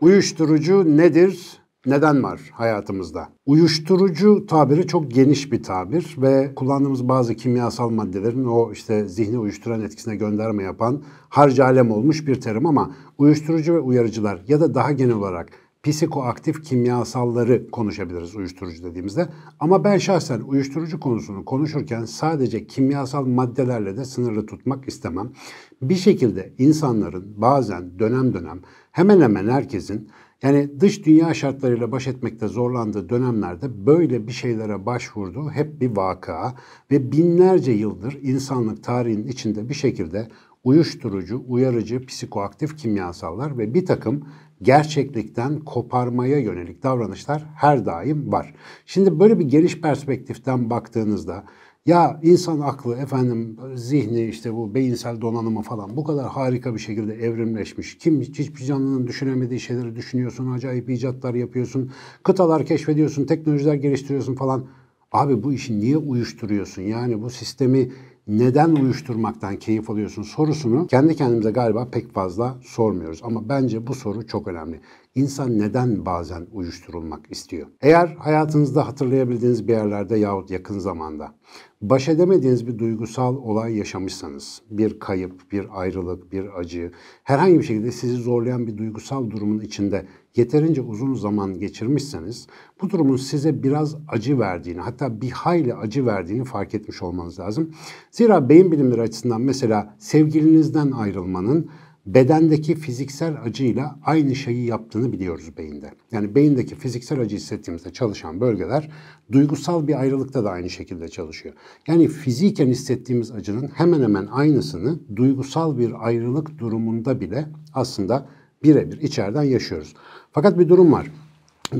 Uyuşturucu nedir? neden var hayatımızda? Uyuşturucu tabiri çok geniş bir tabir ve kullandığımız bazı kimyasal maddelerin o işte zihni uyuşturan etkisine gönderme yapan harca alem olmuş bir terim ama uyuşturucu ve uyarıcılar ya da daha genel olarak psikoaktif kimyasalları konuşabiliriz uyuşturucu dediğimizde. Ama ben şahsen uyuşturucu konusunu konuşurken sadece kimyasal maddelerle de sınırlı tutmak istemem. Bir şekilde insanların bazen dönem dönem hemen hemen herkesin yani dış dünya şartlarıyla baş etmekte zorlandığı dönemlerde böyle bir şeylere başvurduğu Hep bir vaka ve binlerce yıldır insanlık tarihinin içinde bir şekilde uyuşturucu, uyarıcı, psikoaktif kimyasallar ve bir takım gerçeklikten koparmaya yönelik davranışlar her daim var. Şimdi böyle bir geniş perspektiften baktığınızda ya insan aklı, efendim zihni işte bu beyinsel donanımı falan bu kadar harika bir şekilde evrimleşmiş. Kim hiçbir canlının düşünemediği şeyleri düşünüyorsun, acayip icatlar yapıyorsun, kıtalar keşfediyorsun, teknolojiler geliştiriyorsun falan. Abi bu işi niye uyuşturuyorsun? Yani bu sistemi neden uyuşturmaktan keyif alıyorsun sorusunu kendi kendimize galiba pek fazla sormuyoruz. Ama bence bu soru çok önemli. İnsan neden bazen uyuşturulmak istiyor? Eğer hayatınızda hatırlayabildiğiniz bir yerlerde yahut yakın zamanda baş edemediğiniz bir duygusal olay yaşamışsanız, bir kayıp, bir ayrılık, bir acı, herhangi bir şekilde sizi zorlayan bir duygusal durumun içinde yeterince uzun zaman geçirmişseniz bu durumun size biraz acı verdiğini hatta bir hayli acı verdiğini fark etmiş olmanız lazım. Zira beyin bilimleri açısından mesela sevgilinizden ayrılmanın bedendeki fiziksel acıyla aynı şeyi yaptığını biliyoruz beyinde. Yani beyindeki fiziksel acı hissettiğimizde çalışan bölgeler duygusal bir ayrılıkta da aynı şekilde çalışıyor. Yani fiziken hissettiğimiz acının hemen hemen aynısını duygusal bir ayrılık durumunda bile aslında birebir içeriden yaşıyoruz. Fakat bir durum var.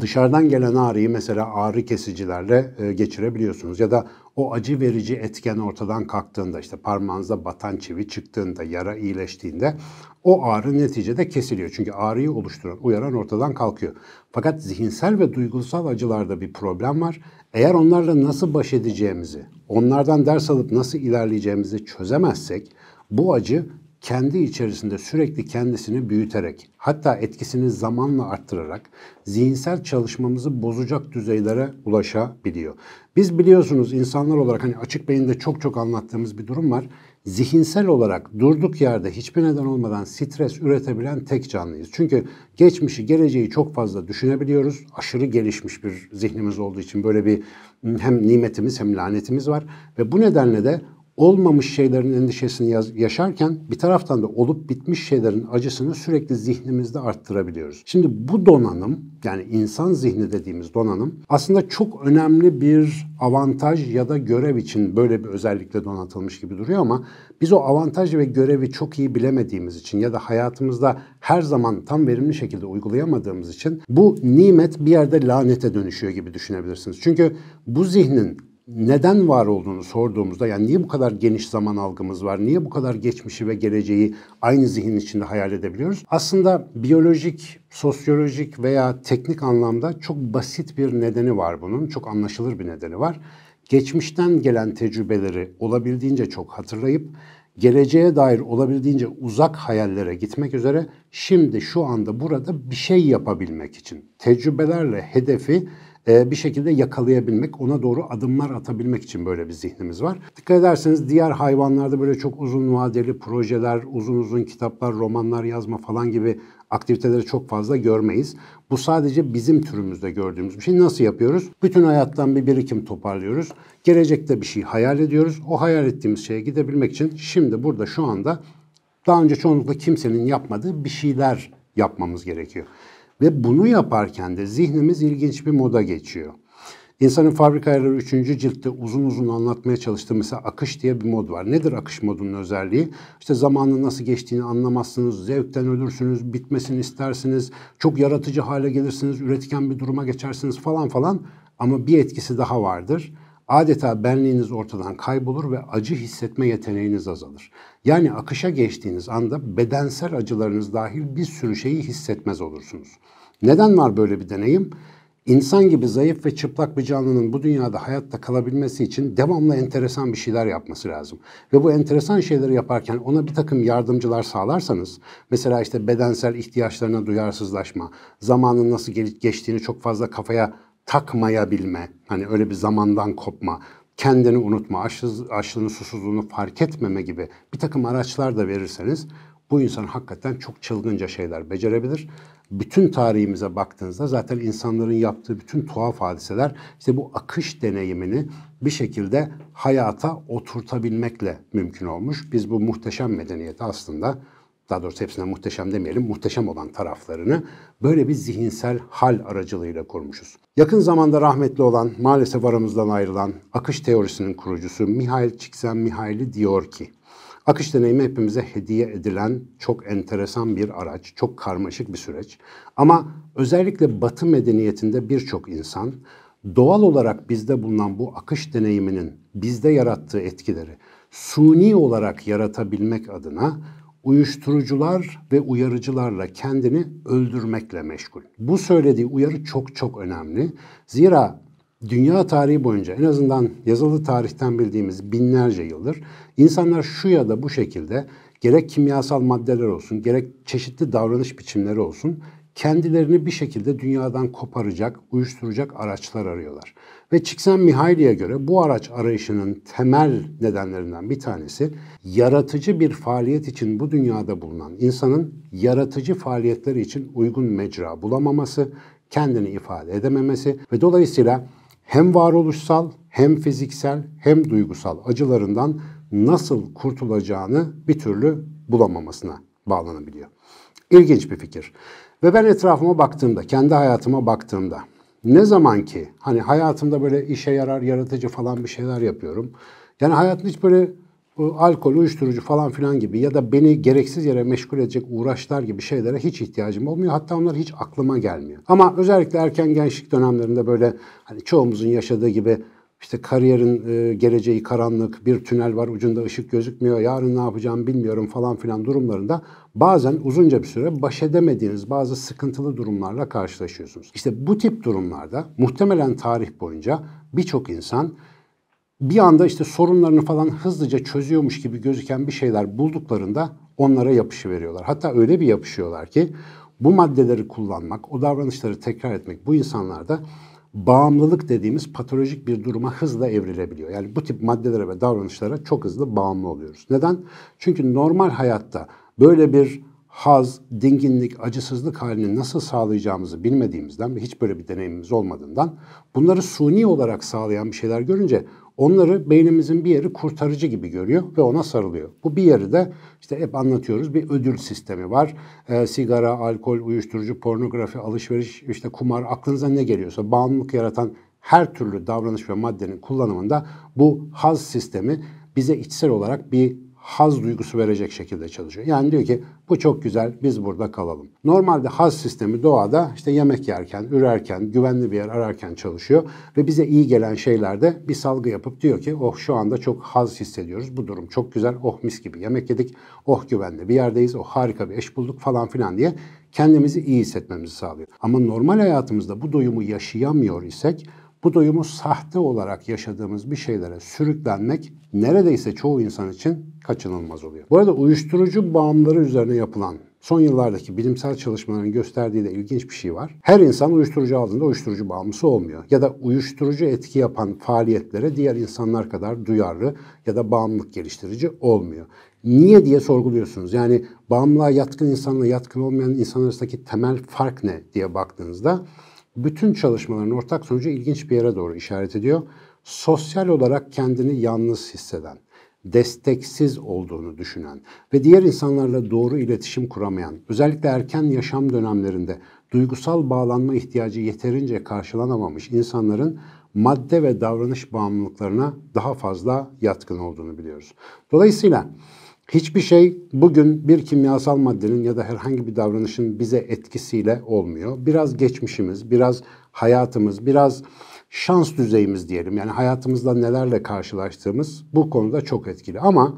Dışarıdan gelen ağrıyı mesela ağrı kesicilerle e, geçirebiliyorsunuz ya da o acı verici etken ortadan kalktığında işte parmağınıza batan çivi çıktığında yara iyileştiğinde o ağrı neticede kesiliyor. Çünkü ağrıyı oluşturan uyaran ortadan kalkıyor. Fakat zihinsel ve duygusal acılarda bir problem var. Eğer onlarla nasıl baş edeceğimizi, onlardan ders alıp nasıl ilerleyeceğimizi çözemezsek bu acı kendi içerisinde sürekli kendisini büyüterek hatta etkisini zamanla arttırarak zihinsel çalışmamızı bozacak düzeylere ulaşabiliyor. Biz biliyorsunuz insanlar olarak hani açık beyinde çok çok anlattığımız bir durum var. Zihinsel olarak durduk yerde hiçbir neden olmadan stres üretebilen tek canlıyız. Çünkü geçmişi, geleceği çok fazla düşünebiliyoruz. Aşırı gelişmiş bir zihnimiz olduğu için böyle bir hem nimetimiz hem lanetimiz var ve bu nedenle de olmamış şeylerin endişesini yaşarken bir taraftan da olup bitmiş şeylerin acısını sürekli zihnimizde arttırabiliyoruz. Şimdi bu donanım yani insan zihni dediğimiz donanım aslında çok önemli bir avantaj ya da görev için böyle bir özellikle donatılmış gibi duruyor ama biz o avantaj ve görevi çok iyi bilemediğimiz için ya da hayatımızda her zaman tam verimli şekilde uygulayamadığımız için bu nimet bir yerde lanete dönüşüyor gibi düşünebilirsiniz. Çünkü bu zihnin neden var olduğunu sorduğumuzda yani niye bu kadar geniş zaman algımız var? Niye bu kadar geçmişi ve geleceği aynı zihin içinde hayal edebiliyoruz? Aslında biyolojik, sosyolojik veya teknik anlamda çok basit bir nedeni var bunun. Çok anlaşılır bir nedeni var. Geçmişten gelen tecrübeleri olabildiğince çok hatırlayıp geleceğe dair olabildiğince uzak hayallere gitmek üzere şimdi şu anda burada bir şey yapabilmek için tecrübelerle hedefi e, bir şekilde yakalayabilmek, ona doğru adımlar atabilmek için böyle bir zihnimiz var. Dikkat ederseniz diğer hayvanlarda böyle çok uzun vadeli projeler, uzun uzun kitaplar, romanlar yazma falan gibi aktiviteleri çok fazla görmeyiz. Bu sadece bizim türümüzde gördüğümüz bir şey. Nasıl yapıyoruz? Bütün hayattan bir birikim toparlıyoruz. Gelecekte bir şey hayal ediyoruz. O hayal ettiğimiz şeye gidebilmek için şimdi burada şu anda daha önce çoğunlukla kimsenin yapmadığı bir şeyler yapmamız gerekiyor. Ve bunu yaparken de zihnimiz ilginç bir moda geçiyor. İnsanın fabrika ayarları 3. ciltte uzun uzun anlatmaya çalıştığı mesela akış diye bir mod var. Nedir akış modunun özelliği? İşte zamanın nasıl geçtiğini anlamazsınız, zevkten ölürsünüz, bitmesini istersiniz, çok yaratıcı hale gelirsiniz, üretken bir duruma geçersiniz falan falan. Ama bir etkisi daha vardır adeta benliğiniz ortadan kaybolur ve acı hissetme yeteneğiniz azalır. Yani akışa geçtiğiniz anda bedensel acılarınız dahil bir sürü şeyi hissetmez olursunuz. Neden var böyle bir deneyim? İnsan gibi zayıf ve çıplak bir canlının bu dünyada hayatta kalabilmesi için devamlı enteresan bir şeyler yapması lazım. Ve bu enteresan şeyleri yaparken ona bir takım yardımcılar sağlarsanız, mesela işte bedensel ihtiyaçlarına duyarsızlaşma, zamanın nasıl geçtiğini çok fazla kafaya takmayabilme, hani öyle bir zamandan kopma, kendini unutma, açlığını, susuzluğunu fark etmeme gibi bir takım araçlar da verirseniz bu insan hakikaten çok çılgınca şeyler becerebilir. Bütün tarihimize baktığınızda zaten insanların yaptığı bütün tuhaf hadiseler işte bu akış deneyimini bir şekilde hayata oturtabilmekle mümkün olmuş. Biz bu muhteşem medeniyeti aslında daha doğrusu hepsine muhteşem demeyelim, muhteşem olan taraflarını böyle bir zihinsel hal aracılığıyla kurmuşuz. Yakın zamanda rahmetli olan, maalesef aramızdan ayrılan akış teorisinin kurucusu Mihail Csikszentmihalyi diyor ki, Akış deneyimi hepimize hediye edilen çok enteresan bir araç, çok karmaşık bir süreç. Ama özellikle Batı medeniyetinde birçok insan doğal olarak bizde bulunan bu akış deneyiminin bizde yarattığı etkileri suni olarak yaratabilmek adına uyuşturucular ve uyarıcılarla kendini öldürmekle meşgul. Bu söylediği uyarı çok çok önemli. Zira dünya tarihi boyunca en azından yazılı tarihten bildiğimiz binlerce yıldır insanlar şu ya da bu şekilde gerek kimyasal maddeler olsun, gerek çeşitli davranış biçimleri olsun kendilerini bir şekilde dünyadan koparacak, uyuşturacak araçlar arıyorlar. Ve Çiksen Mihaili'ye göre bu araç arayışının temel nedenlerinden bir tanesi yaratıcı bir faaliyet için bu dünyada bulunan insanın yaratıcı faaliyetleri için uygun mecra bulamaması, kendini ifade edememesi ve dolayısıyla hem varoluşsal hem fiziksel hem duygusal acılarından nasıl kurtulacağını bir türlü bulamamasına bağlanabiliyor. İlginç bir fikir. Ve ben etrafıma baktığımda, kendi hayatıma baktığımda ne zaman ki hani hayatımda böyle işe yarar, yaratıcı falan bir şeyler yapıyorum. Yani hayatın hiç böyle bu alkol, uyuşturucu falan filan gibi ya da beni gereksiz yere meşgul edecek uğraşlar gibi şeylere hiç ihtiyacım olmuyor. Hatta onlar hiç aklıma gelmiyor. Ama özellikle erken gençlik dönemlerinde böyle hani çoğumuzun yaşadığı gibi işte kariyerin e, geleceği karanlık, bir tünel var ucunda ışık gözükmüyor, yarın ne yapacağım bilmiyorum falan filan durumlarında bazen uzunca bir süre baş edemediğiniz bazı sıkıntılı durumlarla karşılaşıyorsunuz. İşte bu tip durumlarda muhtemelen tarih boyunca birçok insan bir anda işte sorunlarını falan hızlıca çözüyormuş gibi gözüken bir şeyler bulduklarında onlara yapışı veriyorlar. Hatta öyle bir yapışıyorlar ki bu maddeleri kullanmak, o davranışları tekrar etmek bu insanlarda bağımlılık dediğimiz patolojik bir duruma hızla evrilebiliyor. Yani bu tip maddelere ve davranışlara çok hızlı bağımlı oluyoruz. Neden? Çünkü normal hayatta böyle bir haz, dinginlik, acısızlık halini nasıl sağlayacağımızı bilmediğimizden ve hiç böyle bir deneyimimiz olmadığından bunları suni olarak sağlayan bir şeyler görünce Onları beynimizin bir yeri kurtarıcı gibi görüyor ve ona sarılıyor. Bu bir yeri de işte hep anlatıyoruz bir ödül sistemi var. E, sigara, alkol, uyuşturucu, pornografi, alışveriş, işte kumar aklınıza ne geliyorsa bağımlılık yaratan her türlü davranış ve maddenin kullanımında bu haz sistemi bize içsel olarak bir haz duygusu verecek şekilde çalışıyor. Yani diyor ki bu çok güzel biz burada kalalım. Normalde haz sistemi doğada işte yemek yerken, ürerken, güvenli bir yer ararken çalışıyor ve bize iyi gelen şeylerde bir salgı yapıp diyor ki oh şu anda çok haz hissediyoruz. Bu durum çok güzel. Oh mis gibi yemek yedik. Oh güvenli bir yerdeyiz. Oh harika bir eş bulduk falan filan diye kendimizi iyi hissetmemizi sağlıyor. Ama normal hayatımızda bu doyumu yaşayamıyor isek bu doyumu sahte olarak yaşadığımız bir şeylere sürüklenmek neredeyse çoğu insan için kaçınılmaz oluyor. Bu arada uyuşturucu bağımları üzerine yapılan son yıllardaki bilimsel çalışmaların gösterdiği de ilginç bir şey var. Her insan uyuşturucu aldığında uyuşturucu bağımlısı olmuyor. Ya da uyuşturucu etki yapan faaliyetlere diğer insanlar kadar duyarlı ya da bağımlılık geliştirici olmuyor. Niye diye sorguluyorsunuz. Yani bağımlılığa yatkın insanla yatkın olmayan insan arasındaki temel fark ne diye baktığınızda bütün çalışmaların ortak sonucu ilginç bir yere doğru işaret ediyor. Sosyal olarak kendini yalnız hisseden, desteksiz olduğunu düşünen ve diğer insanlarla doğru iletişim kuramayan, özellikle erken yaşam dönemlerinde duygusal bağlanma ihtiyacı yeterince karşılanamamış insanların madde ve davranış bağımlılıklarına daha fazla yatkın olduğunu biliyoruz. Dolayısıyla Hiçbir şey bugün bir kimyasal maddenin ya da herhangi bir davranışın bize etkisiyle olmuyor. Biraz geçmişimiz, biraz hayatımız, biraz şans düzeyimiz diyelim. Yani hayatımızda nelerle karşılaştığımız bu konuda çok etkili. Ama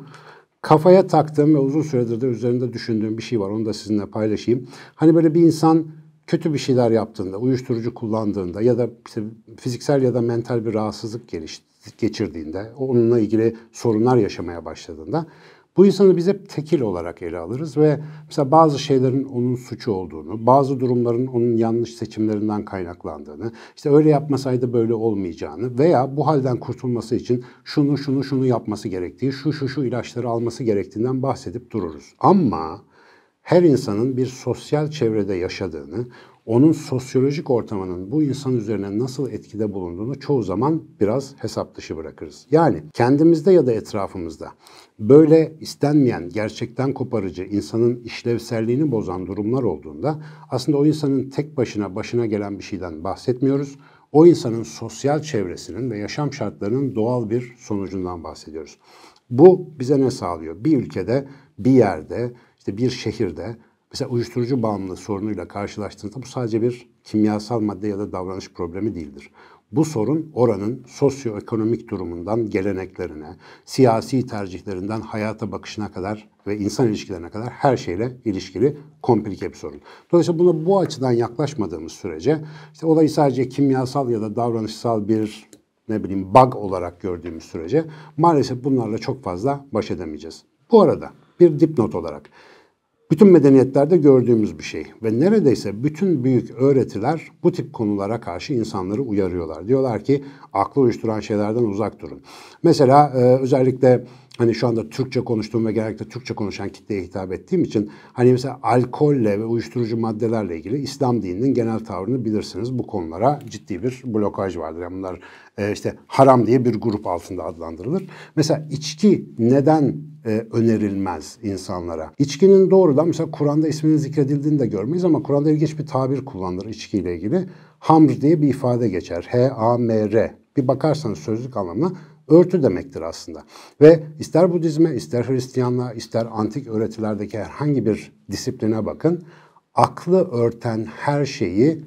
kafaya taktığım ve uzun süredir de üzerinde düşündüğüm bir şey var. Onu da sizinle paylaşayım. Hani böyle bir insan kötü bir şeyler yaptığında, uyuşturucu kullandığında ya da işte fiziksel ya da mental bir rahatsızlık geçirdiğinde, onunla ilgili sorunlar yaşamaya başladığında bu insanı biz hep tekil olarak ele alırız ve mesela bazı şeylerin onun suçu olduğunu, bazı durumların onun yanlış seçimlerinden kaynaklandığını, işte öyle yapmasaydı böyle olmayacağını veya bu halden kurtulması için şunu şunu şunu yapması gerektiği, şu şu şu ilaçları alması gerektiğinden bahsedip dururuz. Ama her insanın bir sosyal çevrede yaşadığını, onun sosyolojik ortamının bu insan üzerine nasıl etkide bulunduğunu çoğu zaman biraz hesap dışı bırakırız. Yani kendimizde ya da etrafımızda böyle istenmeyen, gerçekten koparıcı, insanın işlevselliğini bozan durumlar olduğunda aslında o insanın tek başına başına gelen bir şeyden bahsetmiyoruz. O insanın sosyal çevresinin ve yaşam şartlarının doğal bir sonucundan bahsediyoruz. Bu bize ne sağlıyor? Bir ülkede, bir yerde, işte bir şehirde Mesela uyuşturucu bağımlılığı sorunuyla karşılaştığınızda bu sadece bir kimyasal madde ya da davranış problemi değildir. Bu sorun oranın sosyoekonomik durumundan geleneklerine, siyasi tercihlerinden hayata bakışına kadar ve insan ilişkilerine kadar her şeyle ilişkili komplike bir sorun. Dolayısıyla buna bu açıdan yaklaşmadığımız sürece işte olayı sadece kimyasal ya da davranışsal bir ne bileyim bug olarak gördüğümüz sürece maalesef bunlarla çok fazla baş edemeyeceğiz. Bu arada bir dipnot olarak bütün medeniyetlerde gördüğümüz bir şey ve neredeyse bütün büyük öğretiler bu tip konulara karşı insanları uyarıyorlar. Diyorlar ki aklı uyuşturan şeylerden uzak durun. Mesela e, özellikle hani şu anda Türkçe konuştuğum ve genellikle Türkçe konuşan kitleye hitap ettiğim için hani mesela alkolle ve uyuşturucu maddelerle ilgili İslam dininin genel tavrını bilirsiniz. Bu konulara ciddi bir blokaj vardır. Yani bunlar e, işte haram diye bir grup altında adlandırılır. Mesela içki neden e, önerilmez insanlara. İçkinin doğrudan mesela Kur'an'da isminin zikredildiğini de görmeyiz ama Kur'an'da ilginç bir tabir kullanılır içkiyle ilgili. Hamr diye bir ifade geçer. H-A-M-R. Bir bakarsanız sözlük anlamına örtü demektir aslında. Ve ister Budizme, ister Hristiyanlığa, ister antik öğretilerdeki herhangi bir disipline bakın. Aklı örten her şeyi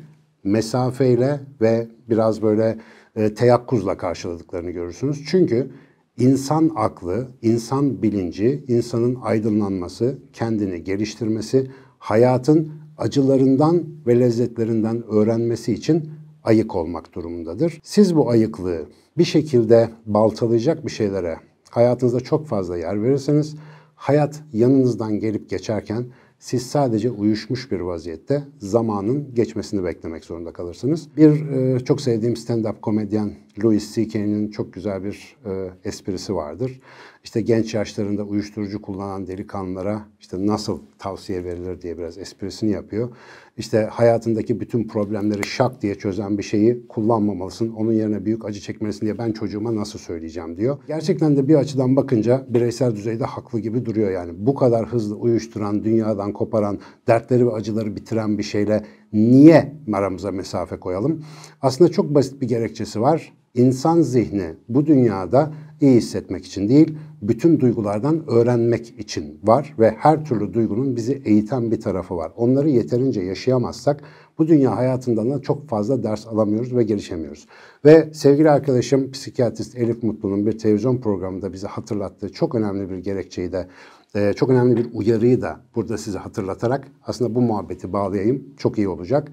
mesafeyle ve biraz böyle e, teyakkuzla karşıladıklarını görürsünüz. Çünkü İnsan aklı, insan bilinci, insanın aydınlanması, kendini geliştirmesi, hayatın acılarından ve lezzetlerinden öğrenmesi için ayık olmak durumundadır. Siz bu ayıklığı bir şekilde baltalayacak bir şeylere hayatınızda çok fazla yer verirseniz hayat yanınızdan gelip geçerken siz sadece uyuşmuş bir vaziyette zamanın geçmesini beklemek zorunda kalırsınız. Bir e, çok sevdiğim stand-up komedyen Louis C.K.'nin çok güzel bir e, esprisi vardır. İşte genç yaşlarında uyuşturucu kullanan delikanlılara işte nasıl tavsiye verilir diye biraz esprisini yapıyor. İşte hayatındaki bütün problemleri şak diye çözen bir şeyi kullanmamalısın. Onun yerine büyük acı çekmelisin diye ben çocuğuma nasıl söyleyeceğim diyor. Gerçekten de bir açıdan bakınca bireysel düzeyde haklı gibi duruyor yani. Bu kadar hızlı uyuşturan, dünyadan koparan, dertleri ve acıları bitiren bir şeyle Niye aramıza mesafe koyalım? Aslında çok basit bir gerekçesi var. İnsan zihni bu dünyada iyi hissetmek için değil, bütün duygulardan öğrenmek için var ve her türlü duygunun bizi eğiten bir tarafı var. Onları yeterince yaşayamazsak bu dünya hayatından da çok fazla ders alamıyoruz ve gelişemiyoruz. Ve sevgili arkadaşım psikiyatrist Elif Mutlu'nun bir televizyon programında bize hatırlattığı çok önemli bir gerekçeyi de ee, çok önemli bir uyarıyı da burada size hatırlatarak aslında bu muhabbeti bağlayayım. Çok iyi olacak.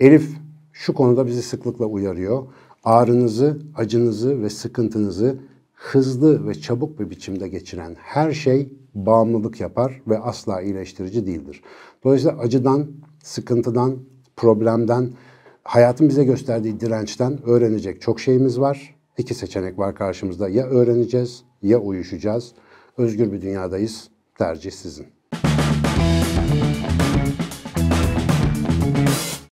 Elif şu konuda bizi sıklıkla uyarıyor. Ağrınızı, acınızı ve sıkıntınızı hızlı ve çabuk bir biçimde geçiren her şey bağımlılık yapar ve asla iyileştirici değildir. Dolayısıyla acıdan, sıkıntıdan, problemden, hayatın bize gösterdiği dirençten öğrenecek çok şeyimiz var. İki seçenek var karşımızda. Ya öğreneceğiz ya uyuşacağız. Özgür bir dünyadayız. Tercih sizin.